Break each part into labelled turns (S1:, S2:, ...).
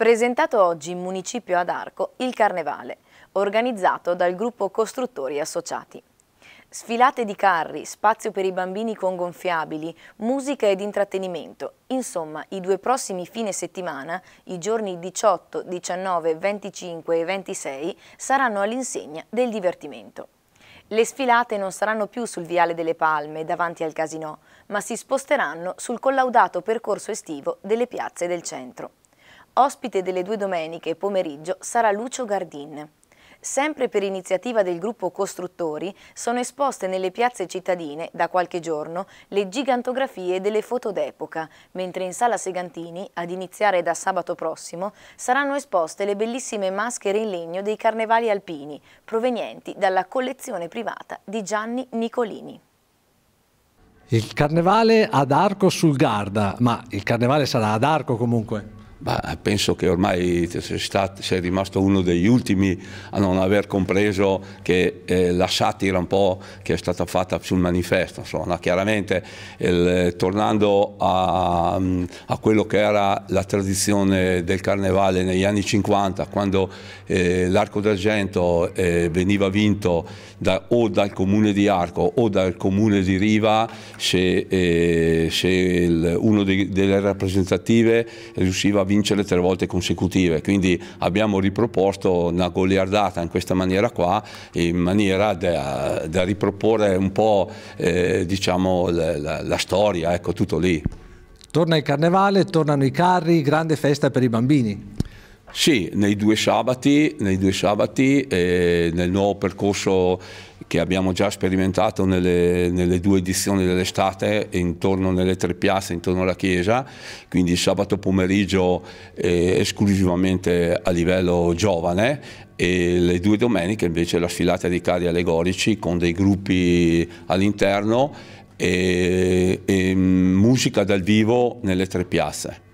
S1: Presentato oggi in municipio ad Arco il Carnevale, organizzato dal gruppo Costruttori Associati. Sfilate di carri, spazio per i bambini con gonfiabili, musica ed intrattenimento. Insomma, i due prossimi fine settimana, i giorni 18, 19, 25 e 26, saranno all'insegna del divertimento. Le sfilate non saranno più sul Viale delle Palme, davanti al Casinò, ma si sposteranno sul collaudato percorso estivo delle piazze del centro. Ospite delle due domeniche pomeriggio sarà Lucio Gardin. Sempre per iniziativa del gruppo Costruttori, sono esposte nelle piazze cittadine, da qualche giorno, le gigantografie delle foto d'epoca, mentre in Sala Segantini, ad iniziare da sabato prossimo, saranno esposte le bellissime maschere in legno dei carnevali alpini, provenienti dalla collezione privata di Gianni Nicolini.
S2: Il carnevale ad Arco sul Garda, ma il carnevale sarà ad Arco comunque?
S3: Bah, penso che ormai sei, stato, sei, rimasto uno degli ultimi a non aver compreso che eh, la satira un po' che è stata fatta sul manifesto, insomma, chiaramente il, tornando a, a, quello che era la tradizione del carnevale negli anni 50, quando eh, l'arco d'argento eh, veniva vinto da, o dal comune di Arco o dal comune di Riva, se, eh, se il, uno di, delle rappresentative riusciva a vincere tre volte consecutive, quindi abbiamo riproposto una goliardata in questa maniera qua, in maniera da, da riproporre un po' eh, diciamo, la, la, la storia, ecco tutto lì. Torna il carnevale, tornano i carri, grande festa per i bambini. Sì, nei due sabati, nei due sabati eh, nel nuovo percorso che abbiamo già sperimentato nelle, nelle due edizioni dell'estate intorno nelle tre piazze, intorno alla chiesa, quindi sabato pomeriggio eh, esclusivamente a livello giovane e le due domeniche invece la sfilata di carri allegorici con dei gruppi all'interno e, e mm, musica dal vivo nelle tre piazze.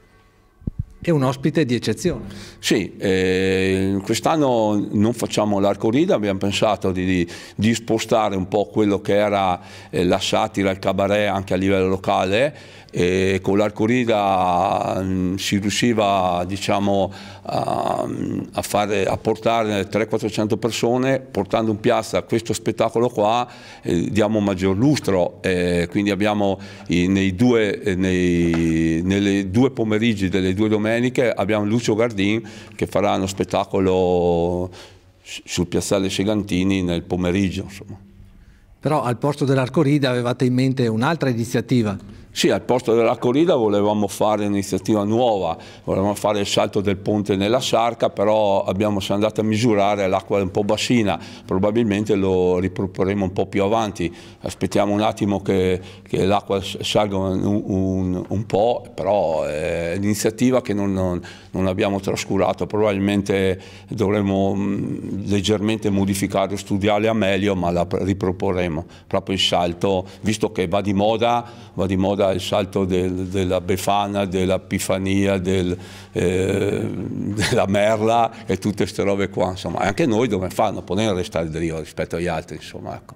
S3: È un ospite di eccezione. Sì, eh, quest'anno non facciamo l'arco rida, abbiamo pensato di, di, di, spostare un po' quello che era eh, la satira, il cabaret anche a livello locale, e con l'arcorida mm, si riusciva diciamo, a, a, fare, a portare 300-400 persone, portando in piazza questo spettacolo qua eh, diamo maggior lustro, eh, quindi abbiamo nei due, eh, nei, nelle due pomeriggi delle due domeniche abbiamo Lucio Gardin che farà uno spettacolo sul piazzale Segantini nel pomeriggio. Insomma.
S2: Però al posto dell'Arcorida avevate in mente un'altra
S3: iniziativa. Sì, al posto della corrida volevamo fare un'iniziativa nuova, volevamo fare il salto del ponte nella Sciarca, però abbiamo, siamo andati a misurare, l'acqua un po' bassina, probabilmente lo riproporremo un po' più avanti, aspettiamo un attimo che, che l'acqua salga un, un, un, po', però è un'iniziativa che non, non, non, abbiamo trascurato, probabilmente dovremo mm, leggermente modificare o studiarla meglio, ma la riproporremo. Sanremo, proprio il salto, visto che va di moda, va di moda il salto del, della Befana, della Pifania, del, eh, della Merla e tutte queste robe qua, insomma, anche noi dove fanno, potevano restare drio rispetto agli altri, insomma, ecco.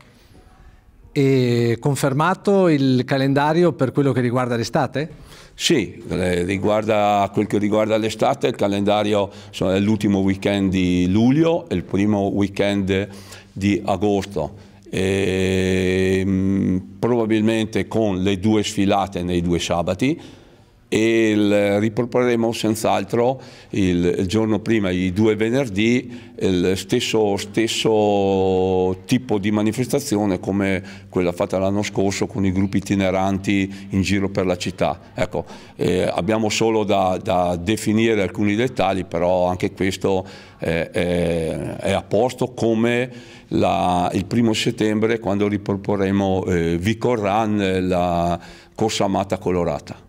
S2: E confermato il calendario
S3: per quello che riguarda l'estate? Sì, eh, riguarda quel che riguarda l'estate, il calendario insomma, è l'ultimo weekend di luglio e il primo weekend di agosto e, ehm, probabilmente con le due sfilate nei due sabati e riproporremo senz'altro il, giorno prima, i due venerdì, il stesso, stesso, tipo di manifestazione come quella fatta l'anno scorso con i gruppi itineranti in giro per la città. Ecco, eh, abbiamo solo da, da, definire alcuni dettagli, però anche questo eh, è, è, a posto come la, il primo settembre quando riproporremo eh, Vicorran, la corsa amata colorata.